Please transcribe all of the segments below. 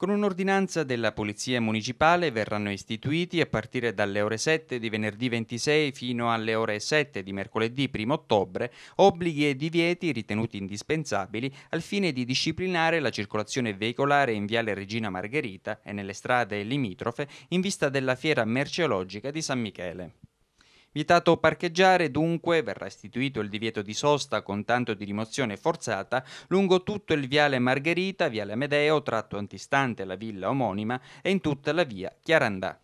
Con un'ordinanza della Polizia Municipale verranno istituiti a partire dalle ore 7 di venerdì 26 fino alle ore 7 di mercoledì 1 ottobre obblighi e divieti ritenuti indispensabili al fine di disciplinare la circolazione veicolare in Viale Regina Margherita e nelle strade limitrofe in vista della fiera merceologica di San Michele. Vietato parcheggiare, dunque, verrà istituito il divieto di sosta con tanto di rimozione forzata lungo tutto il viale Margherita, viale Amedeo, tratto antistante la villa omonima e in tutta la via Chiarandà.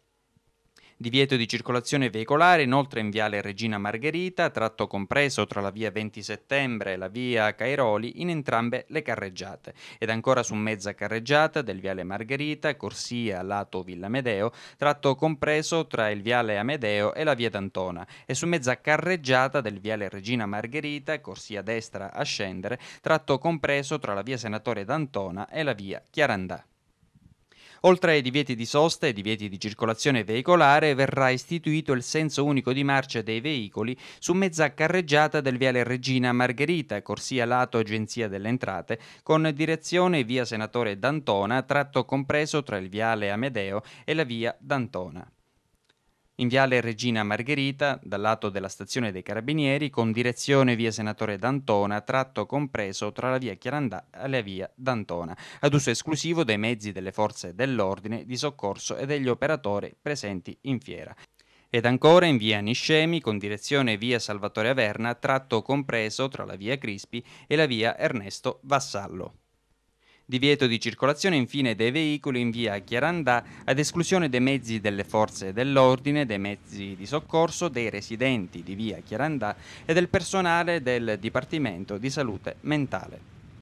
Divieto di circolazione veicolare inoltre in viale Regina Margherita, tratto compreso tra la via 20 settembre e la via Cairoli, in entrambe le carreggiate. Ed ancora su mezza carreggiata del viale Margherita, corsia lato Villa Medeo, tratto compreso tra il viale Amedeo e la via D'Antona. E su mezza carreggiata del viale Regina Margherita, corsia destra a scendere, tratto compreso tra la via Senatore D'Antona e la via Chiarandà. Oltre ai divieti di sosta e divieti di circolazione veicolare, verrà istituito il senso unico di marcia dei veicoli su mezza carreggiata del viale Regina Margherita, corsia lato Agenzia delle Entrate, con direzione via Senatore D'Antona, tratto compreso tra il viale Amedeo e la via D'Antona in viale Regina Margherita, dal lato della stazione dei Carabinieri, con direzione via Senatore D'Antona, tratto compreso tra la via Chiarandà e la via D'Antona, ad uso esclusivo dei mezzi delle forze dell'ordine, di soccorso e degli operatori presenti in fiera ed ancora in via Niscemi con direzione via Salvatore Averna, tratto compreso tra la via Crispi e la via Ernesto Vassallo divieto di circolazione infine dei veicoli in via Chiarandà ad esclusione dei mezzi delle forze dell'ordine, dei mezzi di soccorso, dei residenti di via Chiarandà e del personale del Dipartimento di Salute Mentale.